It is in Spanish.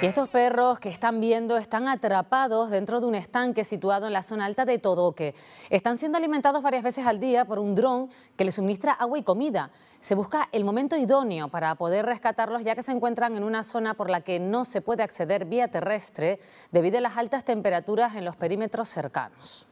Y estos perros que están viendo están atrapados dentro de un estanque situado en la zona alta de Todoque. Están siendo alimentados varias veces al día por un dron que les suministra agua y comida. Se busca el momento idóneo para poder rescatarlos ya que se encuentran en una zona por la que no se puede acceder vía terrestre debido a las altas temperaturas en los perímetros cercanos.